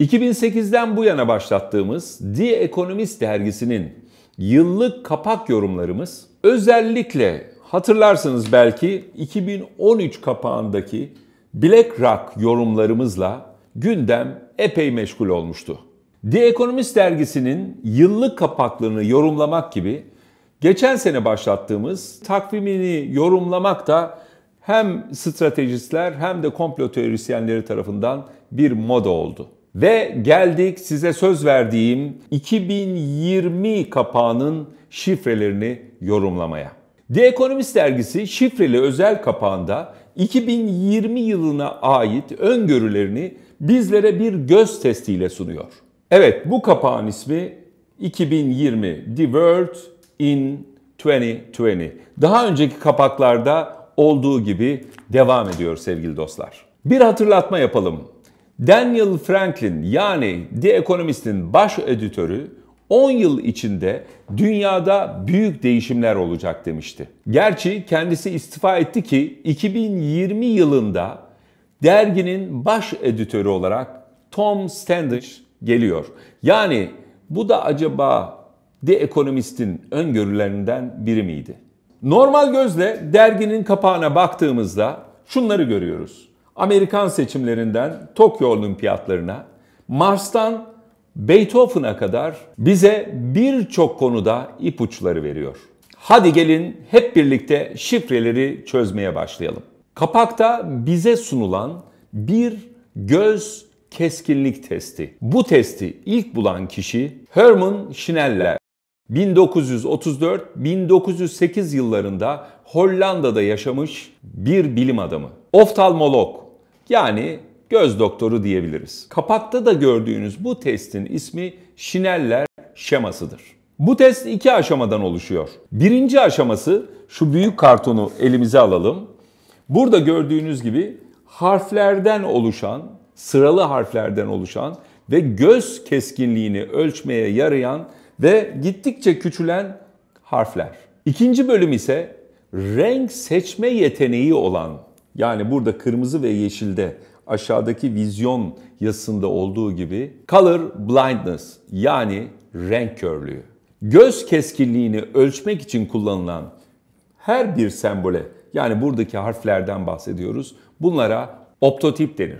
2008'den bu yana başlattığımız The Economist dergisinin yıllık kapak yorumlarımız özellikle hatırlarsınız belki 2013 kapağındaki BlackRock yorumlarımızla gündem epey meşgul olmuştu. The Economist dergisinin yıllık kapaklarını yorumlamak gibi geçen sene başlattığımız takvimini yorumlamak da hem stratejistler hem de komplo teorisyenleri tarafından bir moda oldu. Ve geldik size söz verdiğim 2020 kapağının şifrelerini yorumlamaya. The Economist dergisi şifreli özel kapağında 2020 yılına ait öngörülerini bizlere bir göz testiyle sunuyor. Evet bu kapağın ismi 2020 The World in 2020. Daha önceki kapaklarda olduğu gibi devam ediyor sevgili dostlar. Bir hatırlatma yapalım. Daniel Franklin yani The Economist'in baş editörü 10 yıl içinde dünyada büyük değişimler olacak demişti. Gerçi kendisi istifa etti ki 2020 yılında derginin baş editörü olarak Tom Standish geliyor. Yani bu da acaba The Economist'in öngörülerinden biri miydi? Normal gözle derginin kapağına baktığımızda şunları görüyoruz. Amerikan seçimlerinden Tokyo Olimpiyatlarına, Mars'tan Beethoven'a kadar bize birçok konuda ipuçları veriyor. Hadi gelin hep birlikte şifreleri çözmeye başlayalım. Kapakta bize sunulan bir göz keskinlik testi. Bu testi ilk bulan kişi Herman Schneller. 1934-1908 yıllarında Hollanda'da yaşamış bir bilim adamı. Oftalmolog, yani göz doktoru diyebiliriz. Kapakta da gördüğünüz bu testin ismi Şineller şemasıdır. Bu test iki aşamadan oluşuyor. Birinci aşaması şu büyük kartonu elimize alalım. Burada gördüğünüz gibi harflerden oluşan, sıralı harflerden oluşan ve göz keskinliğini ölçmeye yarayan ve gittikçe küçülen harfler. İkinci bölüm ise renk seçme yeteneği olan yani burada kırmızı ve yeşilde aşağıdaki vizyon yazısında olduğu gibi color blindness yani renk körlüğü. Göz keskinliğini ölçmek için kullanılan her bir sembole yani buradaki harflerden bahsediyoruz. Bunlara optotip denir.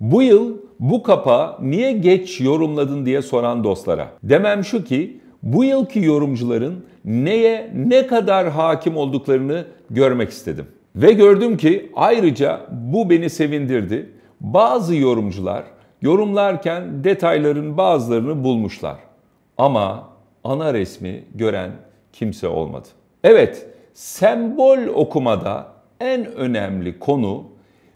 Bu yıl bu kapa niye geç yorumladın diye soran dostlara. Demem şu ki bu yılki yorumcuların neye ne kadar hakim olduklarını görmek istedim. Ve gördüm ki ayrıca bu beni sevindirdi. Bazı yorumcular yorumlarken detayların bazılarını bulmuşlar. Ama ana resmi gören kimse olmadı. Evet, sembol okumada en önemli konu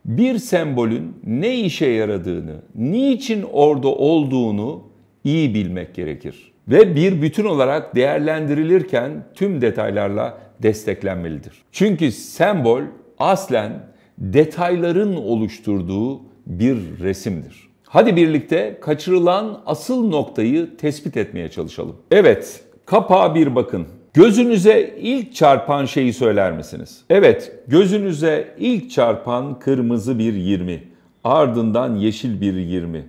bir sembolün ne işe yaradığını, niçin orada olduğunu iyi bilmek gerekir. Ve bir bütün olarak değerlendirilirken tüm detaylarla desteklenmelidir. Çünkü sembol aslen detayların oluşturduğu bir resimdir. Hadi birlikte kaçırılan asıl noktayı tespit etmeye çalışalım. Evet, kapağa bir bakın. Gözünüze ilk çarpan şeyi söyler misiniz? Evet, gözünüze ilk çarpan kırmızı bir 20, ardından yeşil bir 20.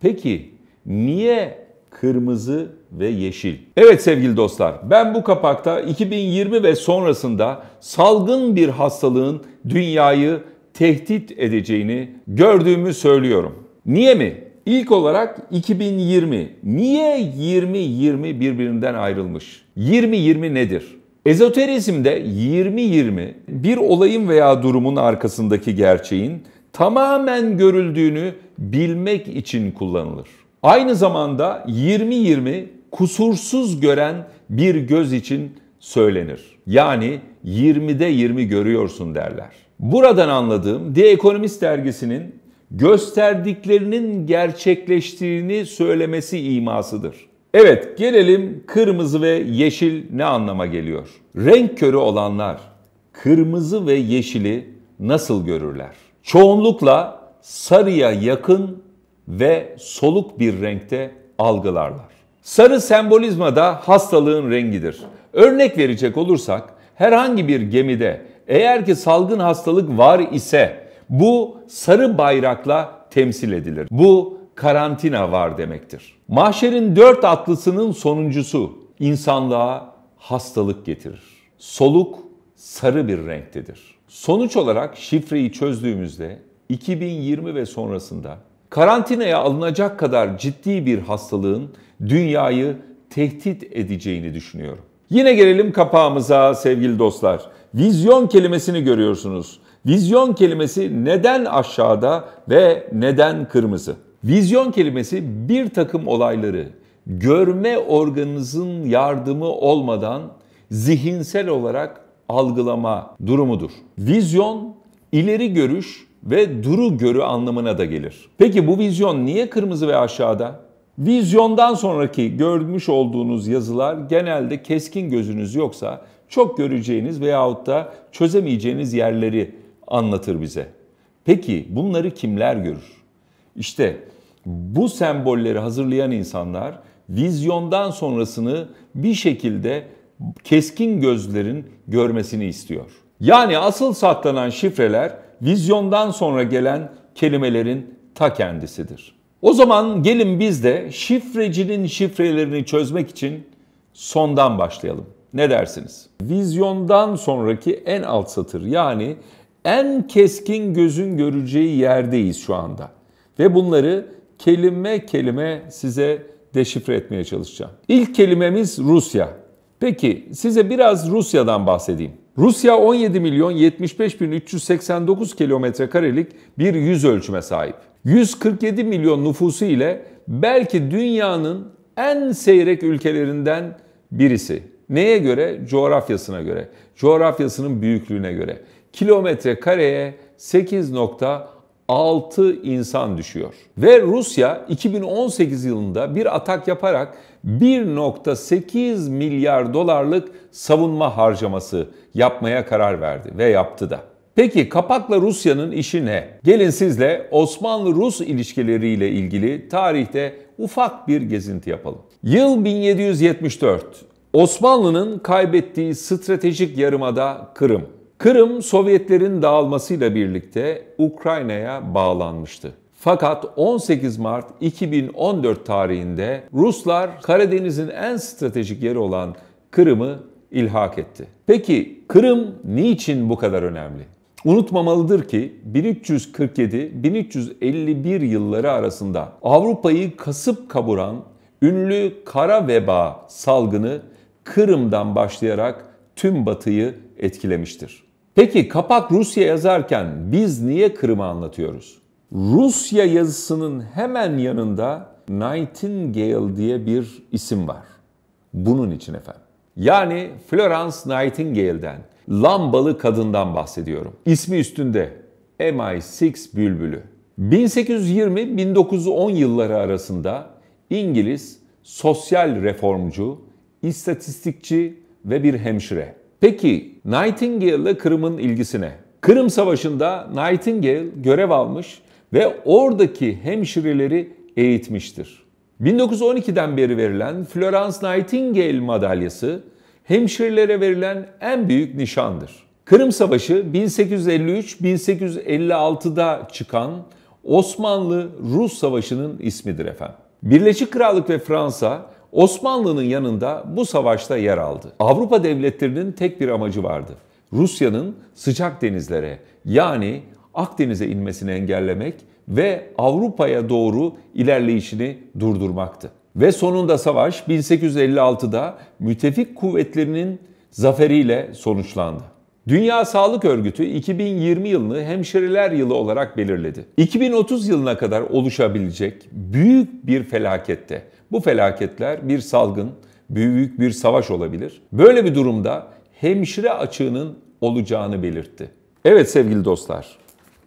Peki niye kırmızı ve yeşil. Evet sevgili dostlar, ben bu kapakta 2020 ve sonrasında salgın bir hastalığın dünyayı tehdit edeceğini gördüğümü söylüyorum. Niye mi? İlk olarak 2020. Niye 20-20 birbirinden ayrılmış? 20-20 nedir? Ezoterizmde 20-20 bir olayın veya durumun arkasındaki gerçeğin tamamen görüldüğünü bilmek için kullanılır. Aynı zamanda 20-20 kusursuz gören bir göz için söylenir. Yani 20'de 20 görüyorsun derler. Buradan anladığım The Economist dergisinin gösterdiklerinin gerçekleştiğini söylemesi imasıdır. Evet gelelim kırmızı ve yeşil ne anlama geliyor? Renk körü olanlar kırmızı ve yeşili nasıl görürler? Çoğunlukla sarıya yakın ve soluk bir renkte algılarlar. Sarı sembolizma da hastalığın rengidir. Örnek verecek olursak herhangi bir gemide eğer ki salgın hastalık var ise bu sarı bayrakla temsil edilir. Bu karantina var demektir. Mahşerin dört atlısının sonuncusu insanlığa hastalık getirir. Soluk sarı bir renktedir. Sonuç olarak şifreyi çözdüğümüzde 2020 ve sonrasında karantinaya alınacak kadar ciddi bir hastalığın dünyayı tehdit edeceğini düşünüyorum. Yine gelelim kapağımıza sevgili dostlar. Vizyon kelimesini görüyorsunuz. Vizyon kelimesi neden aşağıda ve neden kırmızı? Vizyon kelimesi bir takım olayları görme organınızın yardımı olmadan zihinsel olarak algılama durumudur. Vizyon ileri görüş ve duru görü anlamına da gelir. Peki bu vizyon niye kırmızı ve aşağıda? Vizyondan sonraki görmüş olduğunuz yazılar genelde keskin gözünüz yoksa çok göreceğiniz veyahut da çözemeyeceğiniz yerleri anlatır bize. Peki bunları kimler görür? İşte bu sembolleri hazırlayan insanlar vizyondan sonrasını bir şekilde keskin gözlerin görmesini istiyor. Yani asıl saklanan şifreler vizyondan sonra gelen kelimelerin ta kendisidir. O zaman gelin biz de şifrecinin şifrelerini çözmek için sondan başlayalım. Ne dersiniz? Vizyondan sonraki en alt satır yani en keskin gözün göreceği yerdeyiz şu anda. Ve bunları kelime kelime size deşifre etmeye çalışacağım. İlk kelimemiz Rusya. Peki size biraz Rusya'dan bahsedeyim. Rusya 17 milyon 75 bin 389 kilometre karelik bir yüz ölçüme sahip. 147 milyon nüfusu ile belki dünyanın en seyrek ülkelerinden birisi. Neye göre? Coğrafyasına göre. Coğrafyasının büyüklüğüne göre. Kilometre kareye 8.6 insan düşüyor. Ve Rusya 2018 yılında bir atak yaparak 1.8 milyar dolarlık savunma harcaması yapmaya karar verdi ve yaptı da. Peki kapakla Rusya'nın işi ne? Gelin sizle Osmanlı-Rus ilişkileriyle ilgili tarihte ufak bir gezinti yapalım. Yıl 1774. Osmanlı'nın kaybettiği stratejik yarımada Kırım. Kırım Sovyetlerin dağılmasıyla birlikte Ukrayna'ya bağlanmıştı. Fakat 18 Mart 2014 tarihinde Ruslar Karadeniz'in en stratejik yeri olan Kırım'ı ilhak etti. Peki Kırım niçin bu kadar önemli? Unutmamalıdır ki 1347-1351 yılları arasında Avrupa'yı kasıp kaburan ünlü kara veba salgını Kırım'dan başlayarak tüm batıyı etkilemiştir. Peki Kapak Rusya yazarken biz niye Kırım'ı anlatıyoruz? Rusya yazısının hemen yanında Nightingale diye bir isim var. Bunun için efendim. Yani Florence Nightingale'den, lambalı kadından bahsediyorum. İsmi üstünde MI6 bülbülü. 1820-1910 yılları arasında İngiliz sosyal reformcu, istatistikçi ve bir hemşire. Peki Nightingale ile Kırım'ın ilgisine. Kırım Savaşı'nda Nightingale görev almış ve oradaki hemşireleri eğitmiştir. 1912'den beri verilen Florence Nightingale madalyası hemşirelere verilen en büyük nişandır. Kırım Savaşı 1853-1856'da çıkan Osmanlı-Rus Savaşı'nın ismidir efendim. Birleşik Krallık ve Fransa Osmanlı'nın yanında bu savaşta yer aldı. Avrupa devletlerinin tek bir amacı vardı. Rusya'nın sıcak denizlere yani Akdeniz'e inmesini engellemek ve Avrupa'ya doğru ilerleyişini durdurmaktı. Ve sonunda savaş 1856'da müttefik kuvvetlerinin zaferiyle sonuçlandı. Dünya Sağlık Örgütü 2020 yılını hemşireler yılı olarak belirledi. 2030 yılına kadar oluşabilecek büyük bir felakette, bu felaketler bir salgın, büyük bir savaş olabilir. Böyle bir durumda hemşire açığının olacağını belirtti. Evet sevgili dostlar,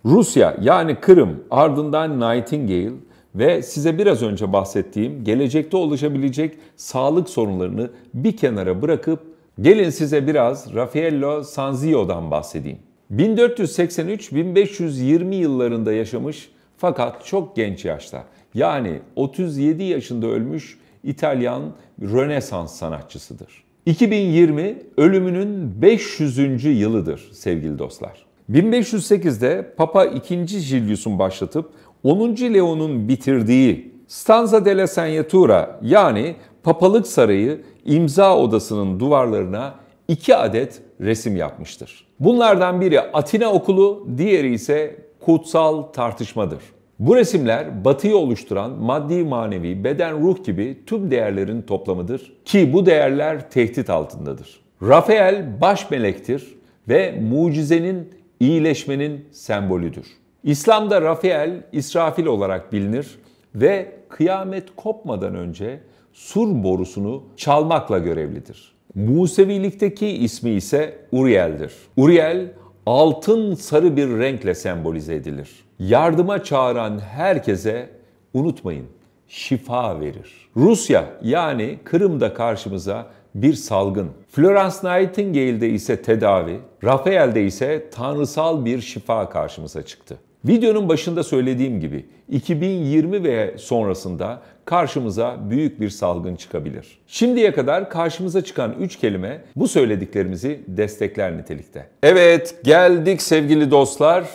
Rusya yani Kırım ardından Nightingale ve size biraz önce bahsettiğim gelecekte oluşabilecek sağlık sorunlarını bir kenara bırakıp gelin size biraz Raffaello Sanzio'dan bahsedeyim. 1483-1520 yıllarında yaşamış fakat çok genç yaşta yani 37 yaşında ölmüş İtalyan Rönesans sanatçısıdır. 2020 ölümünün 500. yılıdır sevgili dostlar. 1508'de Papa II. Julius'un başlatıp 10. Leon'un bitirdiği Stanza della Segnatura yani Papalık Sarayı imza odasının duvarlarına iki adet resim yapmıştır. Bunlardan biri Atina okulu, diğeri ise kutsal tartışmadır. Bu resimler batıyı oluşturan maddi, manevi, beden, ruh gibi tüm değerlerin toplamıdır ki bu değerler tehdit altındadır. Rafael baş melektir ve mucizenin iyileşmenin sembolüdür. İslam'da Rafael İsrafil olarak bilinir ve kıyamet kopmadan önce sur borusunu çalmakla görevlidir. Musevilikteki ismi ise Uriel'dir. Uriel altın sarı bir renkle sembolize edilir. Yardıma çağıran herkese unutmayın şifa verir. Rusya yani Kırım'da karşımıza bir salgın. Florence Nightingale'de ise tedavi, Rafael'de ise tanrısal bir şifa karşımıza çıktı. Videonun başında söylediğim gibi 2020 ve sonrasında karşımıza büyük bir salgın çıkabilir. Şimdiye kadar karşımıza çıkan 3 kelime bu söylediklerimizi destekler nitelikte. Evet geldik sevgili dostlar.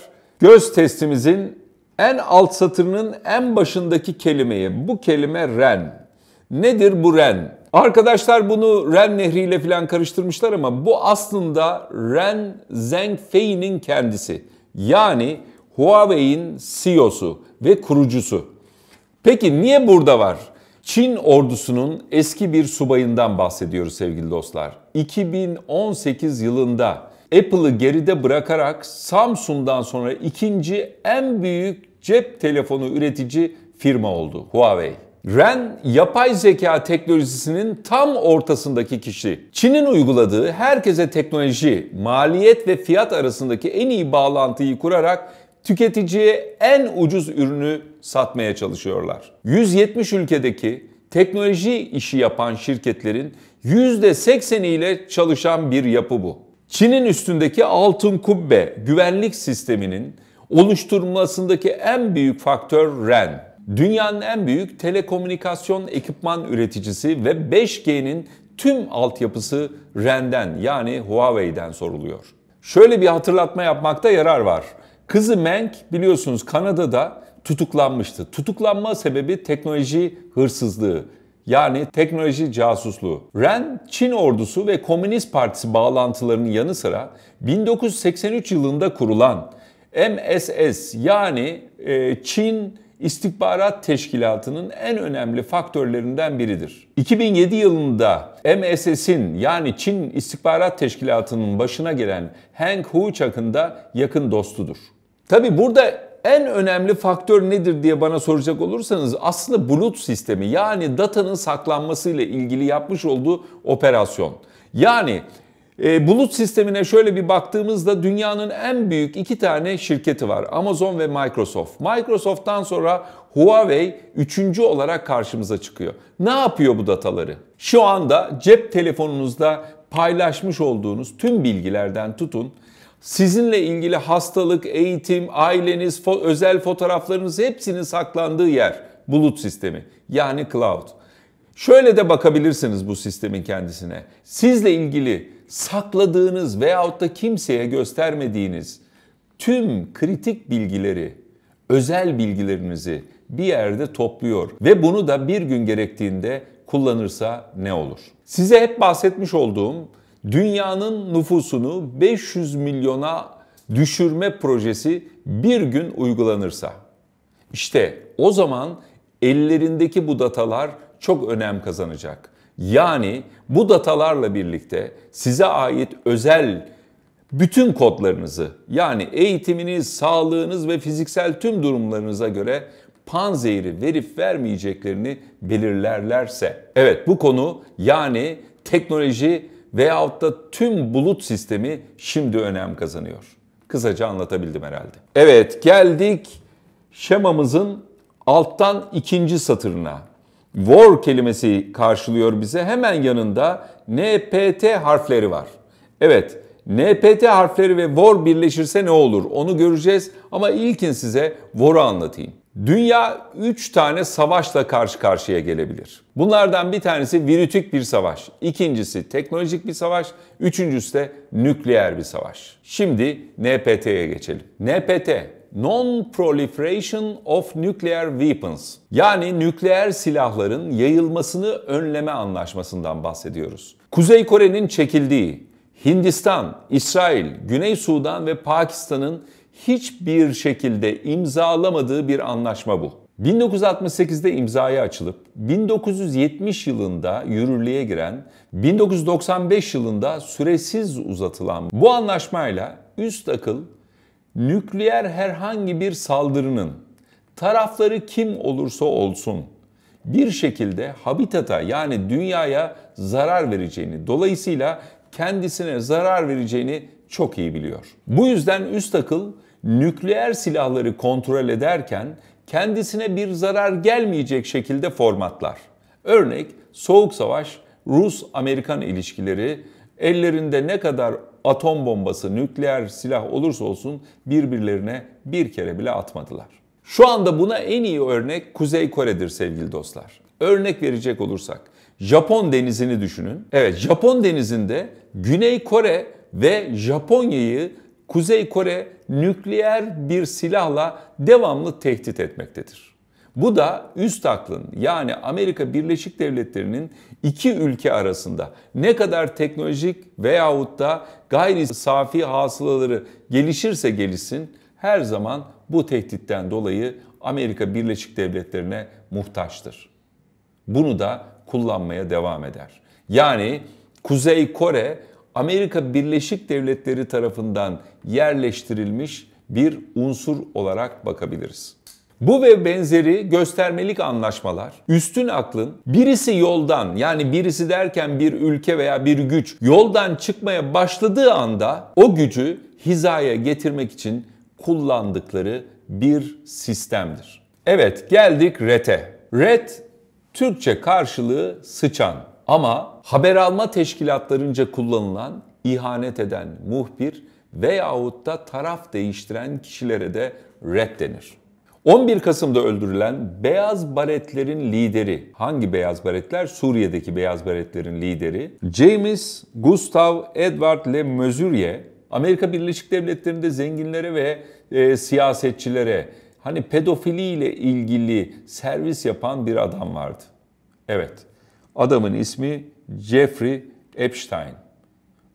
Göz testimizin en alt satırının en başındaki kelimeye bu kelime ren. Nedir bu ren? Arkadaşlar bunu Ren Nehri ile falan karıştırmışlar ama bu aslında Ren Zhengfei'nin kendisi. Yani Huawei'in CEO'su ve kurucusu. Peki niye burada var? Çin ordusunun eski bir subayından bahsediyoruz sevgili dostlar. 2018 yılında Apple'ı geride bırakarak Samsung'dan sonra ikinci en büyük cep telefonu üretici firma oldu Huawei. Ren yapay zeka teknolojisinin tam ortasındaki kişi. Çin'in uyguladığı herkese teknoloji, maliyet ve fiyat arasındaki en iyi bağlantıyı kurarak tüketiciye en ucuz ürünü satmaya çalışıyorlar. 170 ülkedeki teknoloji işi yapan şirketlerin 80'i ile çalışan bir yapı bu. Çin'in üstündeki altın kubbe güvenlik sisteminin oluşturulmasındaki en büyük faktör REN. Dünyanın en büyük telekomünikasyon ekipman üreticisi ve 5G'nin tüm altyapısı REN'den yani Huawei'den soruluyor. Şöyle bir hatırlatma yapmakta yarar var. Kızı Menk biliyorsunuz Kanada'da tutuklanmıştı. Tutuklanma sebebi teknoloji hırsızlığı yani teknoloji casusluğu. Ren, Çin ordusu ve Komünist Partisi bağlantılarının yanı sıra 1983 yılında kurulan MSS yani e, Çin istihbarat teşkilatının en önemli faktörlerinden biridir. 2007 yılında MSS'in yani Çin İstihbarat Teşkilatı'nın başına gelen Hank Hu Chak'ın da yakın dostudur. Tabi burada en önemli faktör nedir diye bana soracak olursanız aslında bulut sistemi yani datanın saklanması ile ilgili yapmış olduğu operasyon. Yani e, bulut sistemine şöyle bir baktığımızda dünyanın en büyük iki tane şirketi var. Amazon ve Microsoft. Microsoft'tan sonra Huawei üçüncü olarak karşımıza çıkıyor. Ne yapıyor bu dataları? Şu anda cep telefonunuzda paylaşmış olduğunuz tüm bilgilerden tutun. Sizinle ilgili hastalık, eğitim, aileniz, fo özel fotoğraflarınız hepsinin saklandığı yer bulut sistemi yani cloud. Şöyle de bakabilirsiniz bu sistemin kendisine. Sizle ilgili sakladığınız veyahut da kimseye göstermediğiniz tüm kritik bilgileri, özel bilgilerinizi bir yerde topluyor ve bunu da bir gün gerektiğinde kullanırsa ne olur? Size hep bahsetmiş olduğum dünyanın nüfusunu 500 milyona düşürme projesi bir gün uygulanırsa işte o zaman ellerindeki bu datalar çok önem kazanacak. Yani bu datalarla birlikte size ait özel bütün kodlarınızı yani eğitiminiz, sağlığınız ve fiziksel tüm durumlarınıza göre panzehiri verip vermeyeceklerini belirlerlerse. Evet bu konu yani teknoloji veyahut da tüm bulut sistemi şimdi önem kazanıyor. Kısaca anlatabildim herhalde. Evet geldik şemamızın alttan ikinci satırına war kelimesi karşılıyor bize. Hemen yanında NPT harfleri var. Evet, NPT harfleri ve war birleşirse ne olur? Onu göreceğiz ama ilkin size war'u anlatayım. Dünya 3 tane savaşla karşı karşıya gelebilir. Bunlardan bir tanesi virütük bir savaş, ikincisi teknolojik bir savaş, üçüncüsü de nükleer bir savaş. Şimdi NPT'ye geçelim. NPT Non-Proliferation of Nuclear Weapons yani nükleer silahların yayılmasını önleme anlaşmasından bahsediyoruz. Kuzey Kore'nin çekildiği, Hindistan, İsrail, Güney Sudan ve Pakistan'ın hiçbir şekilde imzalamadığı bir anlaşma bu. 1968'de imzaya açılıp 1970 yılında yürürlüğe giren, 1995 yılında süresiz uzatılan bu anlaşmayla üst akıl nükleer herhangi bir saldırının tarafları kim olursa olsun bir şekilde habitata yani dünyaya zarar vereceğini dolayısıyla kendisine zarar vereceğini çok iyi biliyor. Bu yüzden üst akıl nükleer silahları kontrol ederken kendisine bir zarar gelmeyecek şekilde formatlar. Örnek Soğuk Savaş, Rus-Amerikan ilişkileri, ellerinde ne kadar atom bombası, nükleer silah olursa olsun birbirlerine bir kere bile atmadılar. Şu anda buna en iyi örnek Kuzey Kore'dir sevgili dostlar. Örnek verecek olursak Japon denizini düşünün. Evet Japon denizinde Güney Kore ve Japonya'yı Kuzey Kore nükleer bir silahla devamlı tehdit etmektedir. Bu da üst aklın yani Amerika Birleşik Devletleri'nin iki ülke arasında ne kadar teknolojik veyahut da gayri safi hasılaları gelişirse gelişsin her zaman bu tehditten dolayı Amerika Birleşik Devletleri'ne muhtaçtır. Bunu da kullanmaya devam eder. Yani Kuzey Kore Amerika Birleşik Devletleri tarafından yerleştirilmiş bir unsur olarak bakabiliriz. Bu ve benzeri göstermelik anlaşmalar üstün aklın birisi yoldan yani birisi derken bir ülke veya bir güç yoldan çıkmaya başladığı anda o gücü hizaya getirmek için kullandıkları bir sistemdir. Evet geldik RET'e. RET Türkçe karşılığı sıçan ama haber alma teşkilatlarınca kullanılan ihanet eden muhbir veyahut da taraf değiştiren kişilere de ret denir. 11 Kasım'da öldürülen Beyaz Baretlerin lideri, hangi Beyaz Baretler? Suriye'deki Beyaz Baretlerin lideri James Gustav Edward Le Mesurier, Amerika Birleşik Devletleri'nde zenginlere ve e, siyasetçilere hani pedofili ile ilgili servis yapan bir adam vardı. Evet. Adamın ismi Jeffrey Epstein.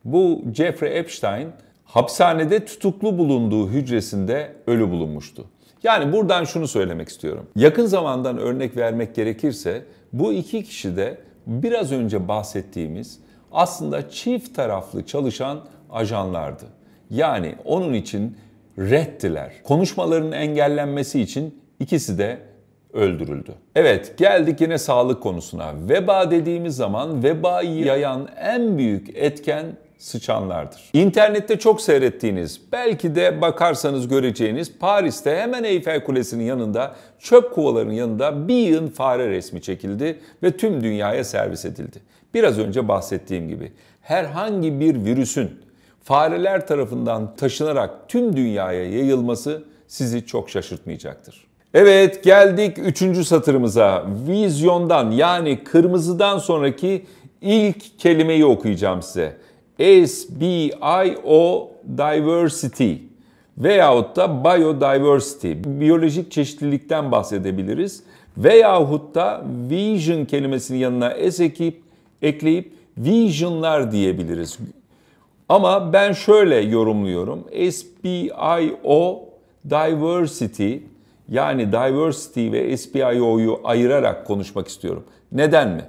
Bu Jeffrey Epstein hapishanede tutuklu bulunduğu hücresinde ölü bulunmuştu. Yani buradan şunu söylemek istiyorum. Yakın zamandan örnek vermek gerekirse bu iki kişi de biraz önce bahsettiğimiz aslında çift taraflı çalışan ajanlardı. Yani onun için reddiler. Konuşmaların engellenmesi için ikisi de öldürüldü. Evet geldik yine sağlık konusuna. Veba dediğimiz zaman vebayı yayan en büyük etken sıçanlardır. İnternette çok seyrettiğiniz, belki de bakarsanız göreceğiniz Paris'te hemen Eyfel Kulesi'nin yanında, çöp kovalarının yanında bir yığın fare resmi çekildi ve tüm dünyaya servis edildi. Biraz önce bahsettiğim gibi herhangi bir virüsün fareler tarafından taşınarak tüm dünyaya yayılması sizi çok şaşırtmayacaktır. Evet geldik 3. satırımıza. Vizyondan yani kırmızıdan sonraki ilk kelimeyi okuyacağım size. SBIO Diversity veyahut da Biodiversity, biyolojik çeşitlilikten bahsedebiliriz. Veyahut da Vision kelimesinin yanına S ekip, ekleyip Vision'lar diyebiliriz. Ama ben şöyle yorumluyorum. SBIO Diversity yani Diversity ve SBIO'yu ayırarak konuşmak istiyorum. Neden mi?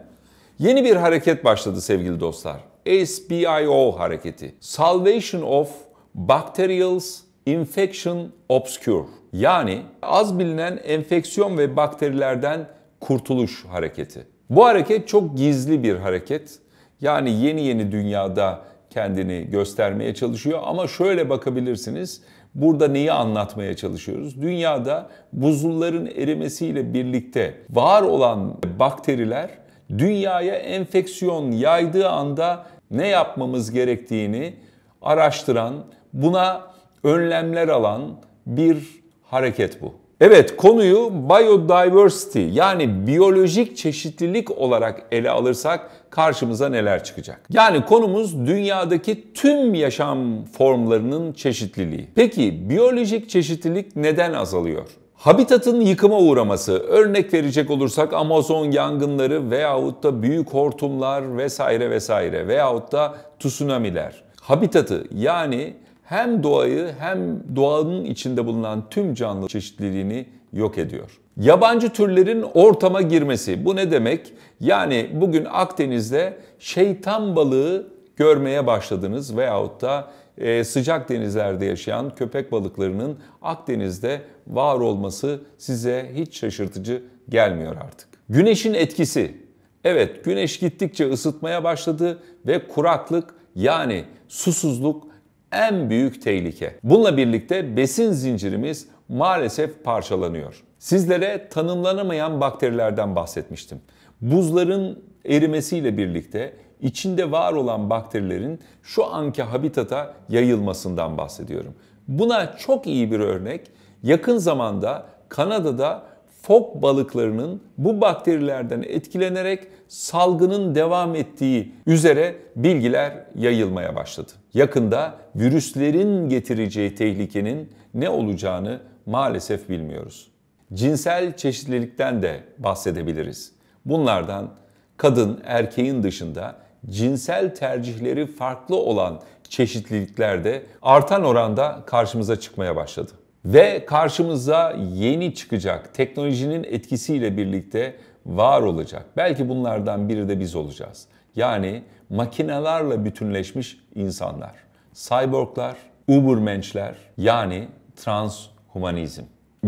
Yeni bir hareket başladı sevgili dostlar. SBIO hareketi. Salvation of Bacterials Infection Obscure. Yani az bilinen enfeksiyon ve bakterilerden kurtuluş hareketi. Bu hareket çok gizli bir hareket. Yani yeni yeni dünyada kendini göstermeye çalışıyor ama şöyle bakabilirsiniz. Burada neyi anlatmaya çalışıyoruz? Dünyada buzulların erimesiyle birlikte var olan bakteriler dünyaya enfeksiyon yaydığı anda ne yapmamız gerektiğini araştıran, buna önlemler alan bir hareket bu. Evet konuyu biodiversity yani biyolojik çeşitlilik olarak ele alırsak karşımıza neler çıkacak? Yani konumuz dünyadaki tüm yaşam formlarının çeşitliliği. Peki biyolojik çeşitlilik neden azalıyor? Habitatın yıkıma uğraması, örnek verecek olursak Amazon yangınları veyahut da büyük hortumlar vesaire vesaire veyahut da tsunamiler. Habitatı yani hem doğayı hem doğanın içinde bulunan tüm canlı çeşitliliğini yok ediyor. Yabancı türlerin ortama girmesi. Bu ne demek? Yani bugün Akdeniz'de şeytan balığı görmeye başladınız veyahut da ee, sıcak denizlerde yaşayan köpek balıklarının Akdeniz'de var olması size hiç şaşırtıcı gelmiyor artık. Güneşin etkisi. Evet güneş gittikçe ısıtmaya başladı ve kuraklık yani susuzluk en büyük tehlike. Bununla birlikte besin zincirimiz maalesef parçalanıyor. Sizlere tanımlanamayan bakterilerden bahsetmiştim. Buzların erimesiyle birlikte içinde var olan bakterilerin şu anki habitata yayılmasından bahsediyorum. Buna çok iyi bir örnek yakın zamanda Kanada'da fok balıklarının bu bakterilerden etkilenerek salgının devam ettiği üzere bilgiler yayılmaya başladı. Yakında virüslerin getireceği tehlikenin ne olacağını maalesef bilmiyoruz. Cinsel çeşitlilikten de bahsedebiliriz. Bunlardan kadın erkeğin dışında cinsel tercihleri farklı olan çeşitlilikler de artan oranda karşımıza çıkmaya başladı. Ve karşımıza yeni çıkacak teknolojinin etkisiyle birlikte var olacak. Belki bunlardan biri de biz olacağız. Yani makinelerle bütünleşmiş insanlar. Cyborglar, ubermenschler yani transhumanizm.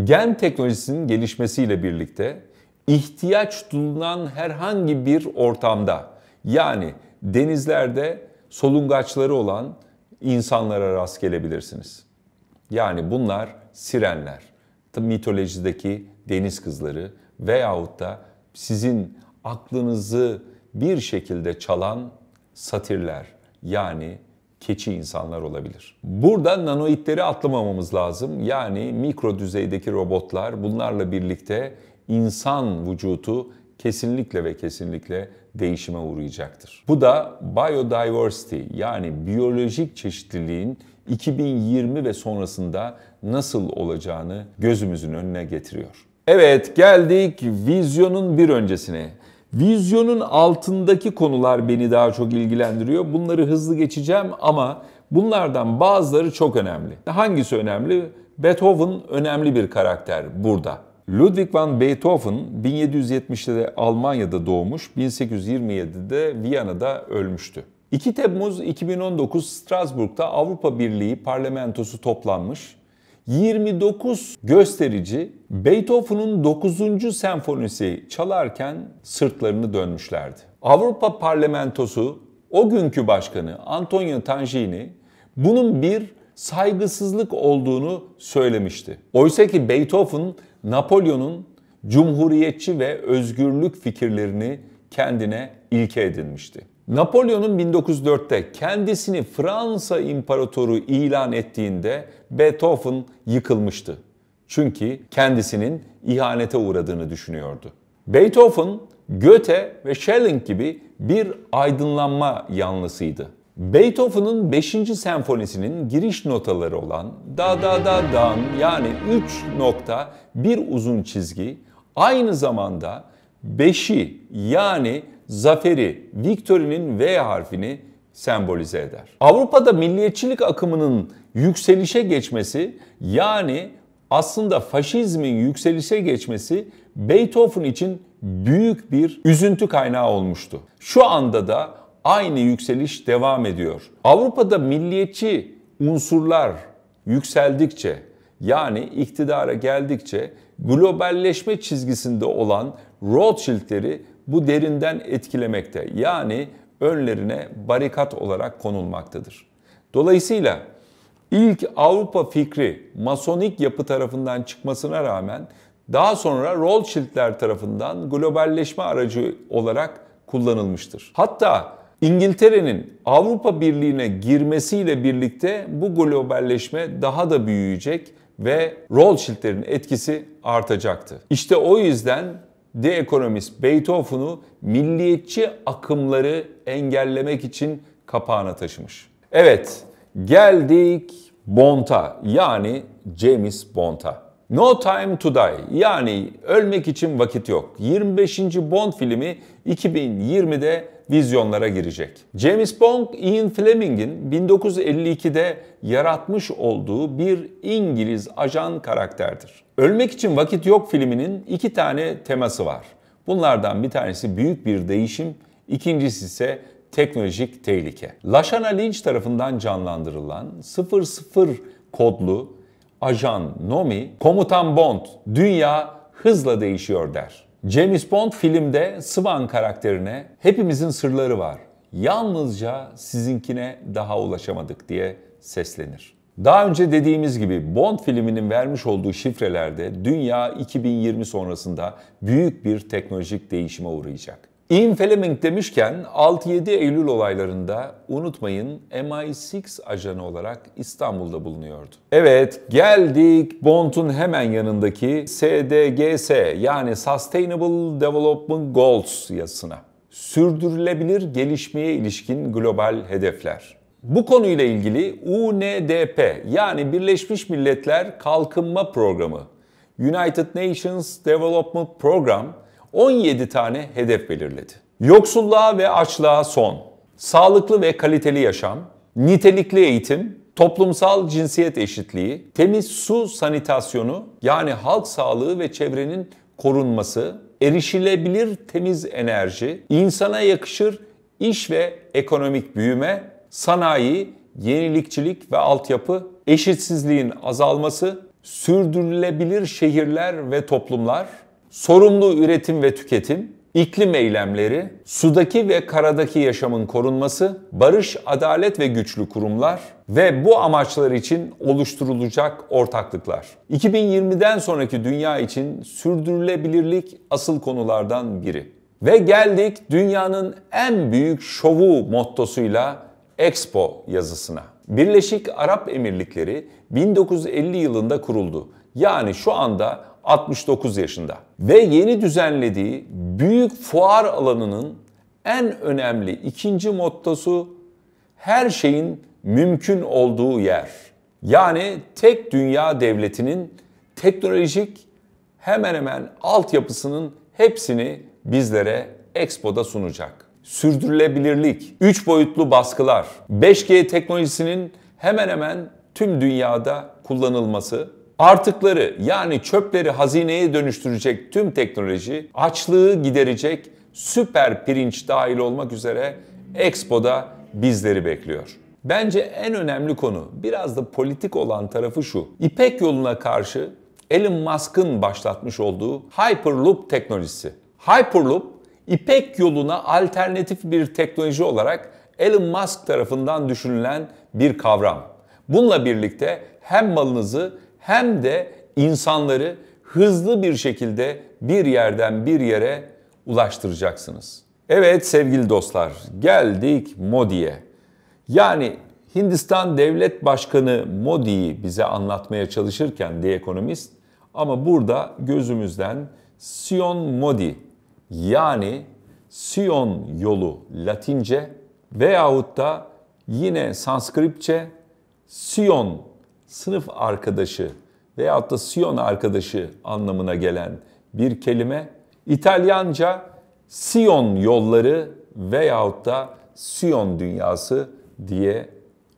Gen teknolojisinin gelişmesiyle birlikte ihtiyaç duyulan herhangi bir ortamda yani denizlerde solungaçları olan insanlara rast gelebilirsiniz. Yani bunlar sirenler, mitolojideki deniz kızları veyahut da sizin aklınızı bir şekilde çalan satirler yani keçi insanlar olabilir. Burada nanoitleri atlamamamız lazım. Yani mikro düzeydeki robotlar bunlarla birlikte insan vücutu kesinlikle ve kesinlikle değişime uğrayacaktır. Bu da biodiversity yani biyolojik çeşitliliğin 2020 ve sonrasında nasıl olacağını gözümüzün önüne getiriyor. Evet geldik vizyonun bir öncesine. Vizyonun altındaki konular beni daha çok ilgilendiriyor. Bunları hızlı geçeceğim ama bunlardan bazıları çok önemli. Hangisi önemli? Beethoven önemli bir karakter burada. Ludwig van Beethoven 1770'de Almanya'da doğmuş, 1827'de Viyana'da ölmüştü. 2 Temmuz 2019 Strasbourg'da Avrupa Birliği parlamentosu toplanmış. 29 gösterici Beethoven'un 9. senfonisi çalarken sırtlarını dönmüşlerdi. Avrupa Parlamentosu o günkü başkanı Antonio Tangini bunun bir saygısızlık olduğunu söylemişti. Oysa ki Beethoven Napolyon'un cumhuriyetçi ve özgürlük fikirlerini kendine ilke edinmişti. Napolyon'un 1904'te kendisini Fransa imparatoru ilan ettiğinde Beethoven yıkılmıştı. Çünkü kendisinin ihanete uğradığını düşünüyordu. Beethoven, Goethe ve Schelling gibi bir aydınlanma yanlısıydı. Beethoven'ın 5. senfonisinin giriş notaları olan da da da dan yani 3 nokta bir uzun çizgi aynı zamanda 5'i yani zaferi, victory'nin V harfini sembolize eder. Avrupa'da milliyetçilik akımının yükselişe geçmesi yani aslında faşizmin yükselişe geçmesi Beethoven için büyük bir üzüntü kaynağı olmuştu. Şu anda da aynı yükseliş devam ediyor. Avrupa'da milliyetçi unsurlar yükseldikçe yani iktidara geldikçe globalleşme çizgisinde olan Rothschild'leri bu derinden etkilemekte. Yani önlerine barikat olarak konulmaktadır. Dolayısıyla ilk Avrupa fikri masonik yapı tarafından çıkmasına rağmen daha sonra Rothschild'ler tarafından globalleşme aracı olarak kullanılmıştır. Hatta İngiltere'nin Avrupa Birliği'ne girmesiyle birlikte bu globalleşme daha da büyüyecek ve Rothschild'lerin etkisi artacaktı. İşte o yüzden The Economist Beethoven'u milliyetçi akımları engellemek için kapağına taşımış. Evet, geldik Bond'a yani James Bond'a. No Time to Die yani ölmek için vakit yok. 25. Bond filmi 2020'de vizyonlara girecek. James Bond, Ian Fleming'in 1952'de yaratmış olduğu bir İngiliz ajan karakterdir. Ölmek için Vakit Yok filminin iki tane teması var. Bunlardan bir tanesi büyük bir değişim, ikincisi ise teknolojik tehlike. Lashana Lynch tarafından canlandırılan 00 kodlu ajan Nomi, Komutan Bond, dünya hızla değişiyor der. James Bond filmde Swan karakterine hepimizin sırları var. Yalnızca sizinkine daha ulaşamadık diye seslenir. Daha önce dediğimiz gibi Bond filminin vermiş olduğu şifrelerde dünya 2020 sonrasında büyük bir teknolojik değişime uğrayacak. Ian Fleming demişken 6-7 Eylül olaylarında unutmayın MI6 ajanı olarak İstanbul'da bulunuyordu. Evet geldik Bond'un hemen yanındaki SDGS yani Sustainable Development Goals yazısına. Sürdürülebilir gelişmeye ilişkin global hedefler. Bu konuyla ilgili UNDP yani Birleşmiş Milletler Kalkınma Programı, United Nations Development Program 17 tane hedef belirledi. Yoksulluğa ve açlığa son, sağlıklı ve kaliteli yaşam, nitelikli eğitim, toplumsal cinsiyet eşitliği, temiz su sanitasyonu yani halk sağlığı ve çevrenin korunması, erişilebilir temiz enerji, insana yakışır iş ve ekonomik büyüme, sanayi, yenilikçilik ve altyapı, eşitsizliğin azalması, sürdürülebilir şehirler ve toplumlar, sorumlu üretim ve tüketim, iklim eylemleri, sudaki ve karadaki yaşamın korunması, barış, adalet ve güçlü kurumlar ve bu amaçlar için oluşturulacak ortaklıklar. 2020'den sonraki dünya için sürdürülebilirlik asıl konulardan biri. Ve geldik dünyanın en büyük şovu mottosuyla Expo yazısına. Birleşik Arap Emirlikleri 1950 yılında kuruldu. Yani şu anda 69 yaşında ve yeni düzenlediği büyük fuar alanının en önemli ikinci mottosu her şeyin mümkün olduğu yer. Yani tek dünya devletinin teknolojik hemen hemen altyapısının hepsini bizlere Expo'da sunacak. Sürdürülebilirlik, 3 boyutlu baskılar, 5G teknolojisinin hemen hemen tüm dünyada kullanılması Artıkları yani çöpleri hazineye dönüştürecek tüm teknoloji, açlığı giderecek süper pirinç dahil olmak üzere Expo'da bizleri bekliyor. Bence en önemli konu biraz da politik olan tarafı şu. İpek yoluna karşı Elon Musk'ın başlatmış olduğu Hyperloop teknolojisi. Hyperloop İpek yoluna alternatif bir teknoloji olarak Elon Musk tarafından düşünülen bir kavram. Bununla birlikte hem malınızı hem de insanları hızlı bir şekilde bir yerden bir yere ulaştıracaksınız. Evet sevgili dostlar, geldik Modi'ye. Yani Hindistan Devlet Başkanı Modi'yi bize anlatmaya çalışırken The Economist ama burada gözümüzden Sion Modi yani Sion yolu Latince veyahut da yine Sanskritçe Sion sınıf arkadaşı veyahut da Sion arkadaşı anlamına gelen bir kelime. İtalyanca Sion yolları veyahut da Sion dünyası diye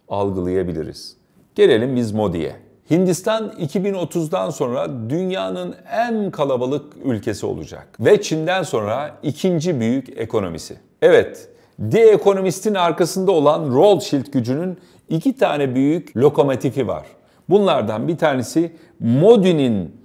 algılayabiliriz. Gelelim biz Modi'ye. Hindistan 2030'dan sonra dünyanın en kalabalık ülkesi olacak ve Çin'den sonra ikinci büyük ekonomisi. Evet, The Economist'in arkasında olan Rothschild gücünün iki tane büyük lokomotifi var. Bunlardan bir tanesi Modi'nin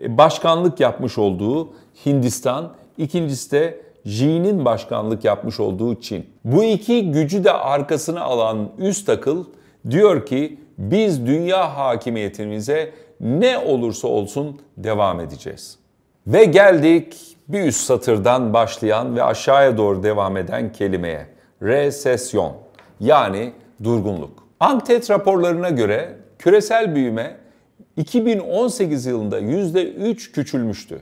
e, başkanlık yapmış olduğu Hindistan, ikincisi de Xi'nin başkanlık yapmış olduğu Çin. Bu iki gücü de arkasına alan üst akıl diyor ki biz dünya hakimiyetimize ne olursa olsun devam edeceğiz. Ve geldik bir üst satırdan başlayan ve aşağıya doğru devam eden kelimeye. Resesyon yani durgunluk. Anket raporlarına göre küresel büyüme 2018 yılında %3 küçülmüştü.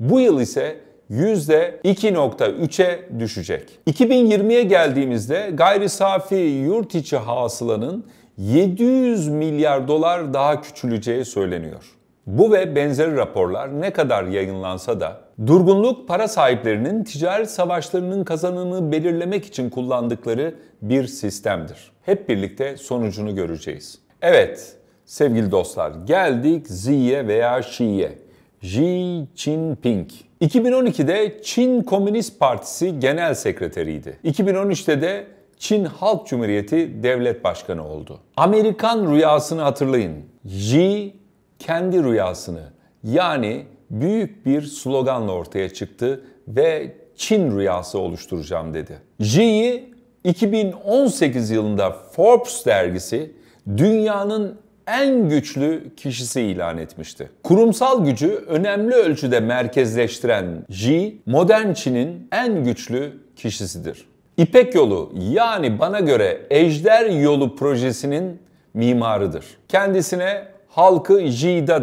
Bu yıl ise %2.3'e düşecek. 2020'ye geldiğimizde gayri safi yurt içi hasılanın 700 milyar dolar daha küçüleceği söyleniyor. Bu ve benzeri raporlar ne kadar yayınlansa da durgunluk para sahiplerinin ticaret savaşlarının kazanını belirlemek için kullandıkları bir sistemdir. Hep birlikte sonucunu göreceğiz. Evet sevgili dostlar geldik Zi'ye veya Şi'ye. Xi Jinping. 2012'de Çin Komünist Partisi Genel Sekreteriydi. 2013'te de Çin Halk Cumhuriyeti Devlet Başkanı oldu. Amerikan rüyasını hatırlayın. Xi kendi rüyasını yani büyük bir sloganla ortaya çıktı ve Çin rüyası oluşturacağım dedi. Xi'yi 2018 yılında Forbes dergisi dünyanın en güçlü kişisi ilan etmişti. Kurumsal gücü önemli ölçüde merkezleştiren Xi, modern Çin'in en güçlü kişisidir. İpek yolu yani bana göre Ejder yolu projesinin mimarıdır. Kendisine halkı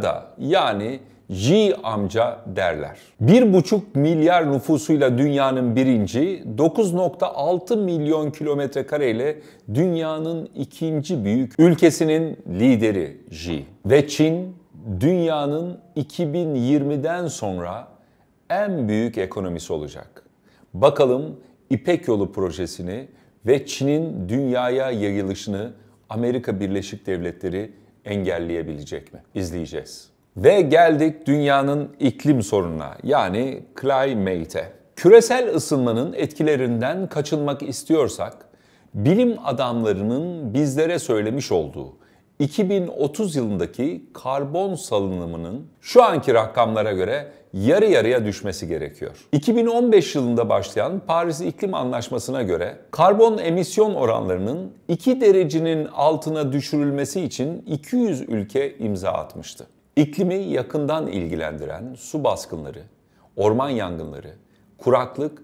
da yani J amca derler. 1,5 milyar nüfusuyla dünyanın birinci, 9.6 milyon kilometre kareyle dünyanın ikinci büyük ülkesinin lideri J. Ve Çin dünyanın 2020'den sonra en büyük ekonomisi olacak. Bakalım İpek Yolu projesini ve Çin'in dünyaya yayılışını Amerika Birleşik Devletleri engelleyebilecek mi? İzleyeceğiz. Ve geldik dünyanın iklim sorununa yani climate'e. Küresel ısınmanın etkilerinden kaçınmak istiyorsak bilim adamlarının bizlere söylemiş olduğu 2030 yılındaki karbon salınımının şu anki rakamlara göre yarı yarıya düşmesi gerekiyor. 2015 yılında başlayan Paris İklim Anlaşması'na göre karbon emisyon oranlarının 2 derecenin altına düşürülmesi için 200 ülke imza atmıştı. İklimi yakından ilgilendiren su baskınları, orman yangınları, kuraklık,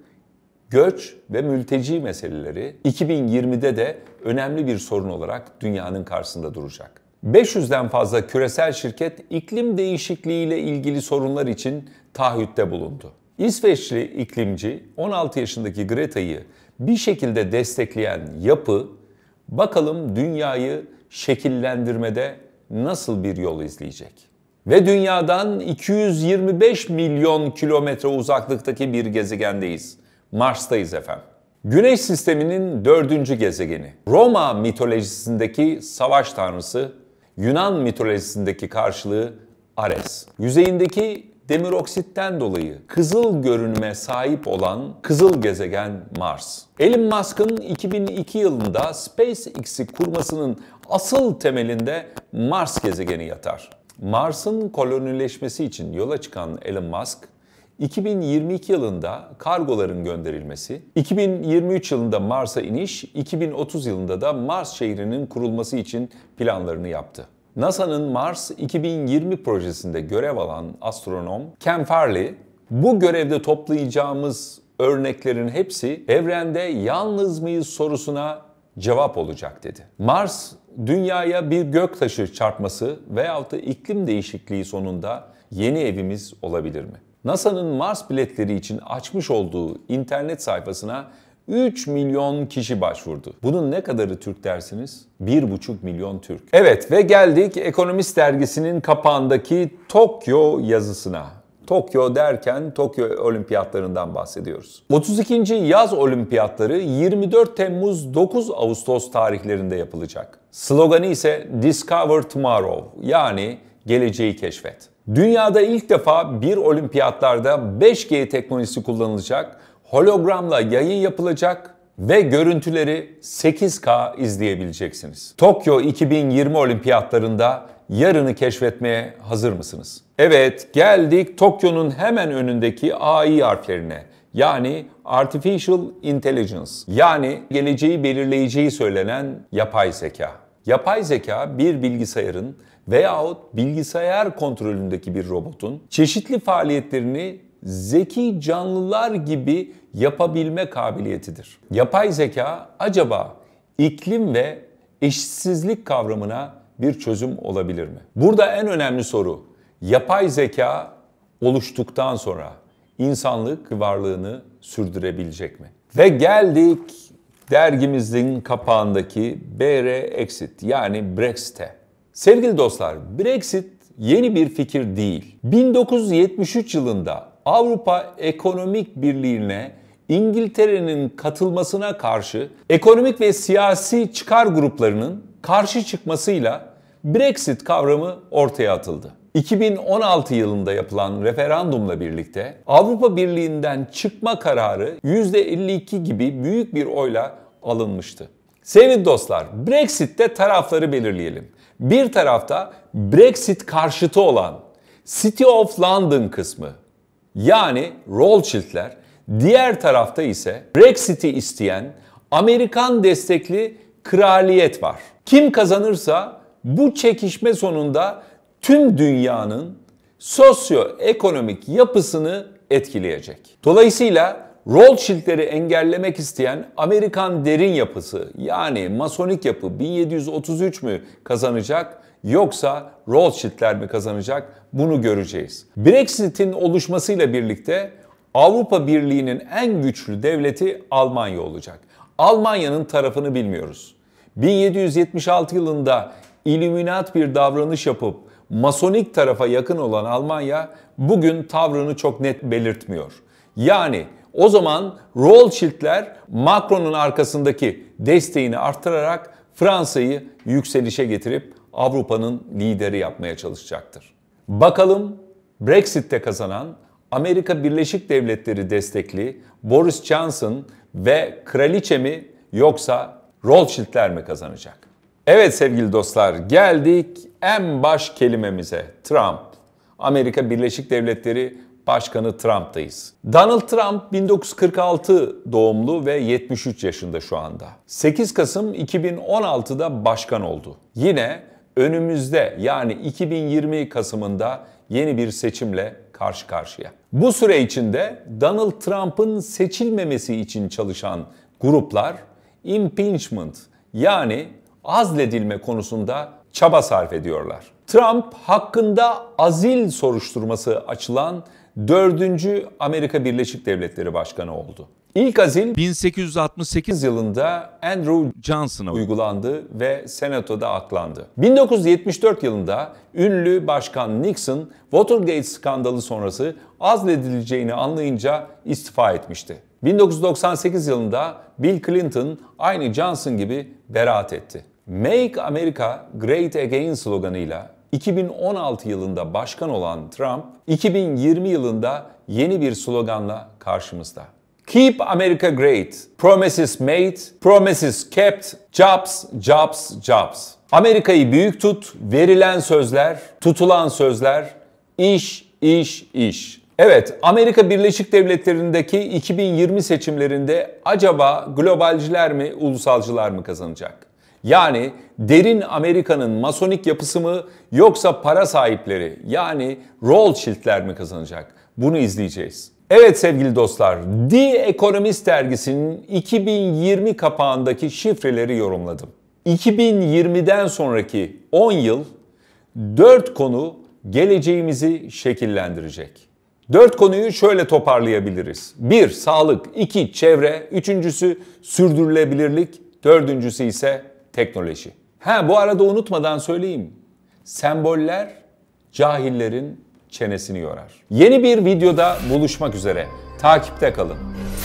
göç ve mülteci meseleleri 2020'de de önemli bir sorun olarak dünyanın karşısında duracak. 500'den fazla küresel şirket iklim değişikliği ile ilgili sorunlar için taahhütte bulundu. İsveçli iklimci 16 yaşındaki Greta'yı bir şekilde destekleyen yapı bakalım dünyayı şekillendirmede nasıl bir yol izleyecek? ve dünyadan 225 milyon kilometre uzaklıktaki bir gezegendeyiz. Mars'tayız efendim. Güneş sisteminin dördüncü gezegeni. Roma mitolojisindeki savaş tanrısı, Yunan mitolojisindeki karşılığı Ares. Yüzeyindeki demir oksitten dolayı kızıl görünüme sahip olan kızıl gezegen Mars. Elon Musk'ın 2002 yılında SpaceX'i kurmasının asıl temelinde Mars gezegeni yatar. Mars'ın kolonileşmesi için yola çıkan Elon Musk, 2022 yılında kargoların gönderilmesi, 2023 yılında Mars'a iniş, 2030 yılında da Mars şehrinin kurulması için planlarını yaptı. NASA'nın Mars 2020 projesinde görev alan astronom Ken Farley, bu görevde toplayacağımız örneklerin hepsi evrende yalnız mıyız sorusuna cevap olacak dedi. Mars dünyaya bir gök taşı çarpması veyahut da iklim değişikliği sonunda yeni evimiz olabilir mi? NASA'nın Mars biletleri için açmış olduğu internet sayfasına 3 milyon kişi başvurdu. Bunun ne kadarı Türk dersiniz? 1,5 milyon Türk. Evet ve geldik Ekonomist dergisinin kapağındaki Tokyo yazısına. Tokyo derken Tokyo Olimpiyatlarından bahsediyoruz. 32. Yaz Olimpiyatları 24 Temmuz 9 Ağustos tarihlerinde yapılacak. Sloganı ise Discover Tomorrow yani geleceği keşfet. Dünyada ilk defa bir olimpiyatlarda 5G teknolojisi kullanılacak, hologramla yayın yapılacak ve görüntüleri 8K izleyebileceksiniz. Tokyo 2020 olimpiyatlarında yarını keşfetmeye hazır mısınız? Evet, geldik Tokyo'nun hemen önündeki AI harflerine. Yani Artificial Intelligence yani geleceği belirleyeceği söylenen yapay zeka. Yapay zeka bir bilgisayarın veyahut bilgisayar kontrolündeki bir robotun çeşitli faaliyetlerini zeki canlılar gibi yapabilme kabiliyetidir. Yapay zeka acaba iklim ve eşitsizlik kavramına bir çözüm olabilir mi? Burada en önemli soru yapay zeka oluştuktan sonra insanlık varlığını sürdürebilecek mi? Ve geldik dergimizin kapağındaki BR Exit yani Brexit'e. Sevgili dostlar, Brexit yeni bir fikir değil. 1973 yılında Avrupa Ekonomik Birliği'ne İngiltere'nin katılmasına karşı ekonomik ve siyasi çıkar gruplarının karşı çıkmasıyla Brexit kavramı ortaya atıldı. 2016 yılında yapılan referandumla birlikte Avrupa Birliği'nden çıkma kararı %52 gibi büyük bir oyla alınmıştı. Sevgili dostlar, Brexit'te tarafları belirleyelim. Bir tarafta Brexit karşıtı olan City of London kısmı yani Rothschild'ler, diğer tarafta ise Brexit'i isteyen Amerikan destekli kraliyet var. Kim kazanırsa bu çekişme sonunda tüm dünyanın sosyoekonomik yapısını etkileyecek. Dolayısıyla Rothschild'leri engellemek isteyen Amerikan derin yapısı yani masonik yapı 1733 mü kazanacak yoksa Rothschild'ler mi kazanacak bunu göreceğiz. Brexit'in oluşmasıyla birlikte Avrupa Birliği'nin en güçlü devleti Almanya olacak. Almanya'nın tarafını bilmiyoruz. 1776 yılında illuminat bir davranış yapıp masonik tarafa yakın olan Almanya bugün tavrını çok net belirtmiyor. Yani o zaman Rothschild'ler Macron'un arkasındaki desteğini artırarak Fransa'yı yükselişe getirip Avrupa'nın lideri yapmaya çalışacaktır. Bakalım Brexit'te kazanan Amerika Birleşik Devletleri destekli Boris Johnson ve kraliçe mi yoksa Rothschild'ler mi kazanacak? Evet sevgili dostlar, geldik en baş kelimemize. Trump. Amerika Birleşik Devletleri Başkanı Trump'tayız. Donald Trump 1946 doğumlu ve 73 yaşında şu anda. 8 Kasım 2016'da başkan oldu. Yine önümüzde yani 2020 Kasım'ında yeni bir seçimle karşı karşıya. Bu süre içinde Donald Trump'ın seçilmemesi için çalışan gruplar impeachment yani azledilme konusunda çaba sarf ediyorlar. Trump hakkında azil soruşturması açılan 4. Amerika Birleşik Devletleri Başkanı oldu. İlk azil 1868 yılında Andrew Johnson'a uygulandı ve senatoda aklandı. 1974 yılında ünlü başkan Nixon Watergate skandalı sonrası azledileceğini anlayınca istifa etmişti. 1998 yılında Bill Clinton aynı Johnson gibi beraat etti. Make America Great Again sloganıyla 2016 yılında başkan olan Trump, 2020 yılında yeni bir sloganla karşımızda. Keep America Great. Promises made, promises kept, jobs, jobs, jobs. Amerika'yı büyük tut, verilen sözler, tutulan sözler, iş, iş, iş. Evet, Amerika Birleşik Devletleri'ndeki 2020 seçimlerinde acaba globalciler mi, ulusalcılar mı kazanacak? Yani derin Amerika'nın masonik yapısı mı yoksa para sahipleri yani Rothschild'ler mi kazanacak? Bunu izleyeceğiz. Evet sevgili dostlar, The Economist dergisinin 2020 kapağındaki şifreleri yorumladım. 2020'den sonraki 10 yıl 4 konu geleceğimizi şekillendirecek. 4 konuyu şöyle toparlayabiliriz. 1. Sağlık, 2. Çevre, 3.sü sürdürülebilirlik, Dördüncüsü ise teknoloji. Ha bu arada unutmadan söyleyeyim. Semboller cahillerin çenesini yorar. Yeni bir videoda buluşmak üzere. Takipte kalın.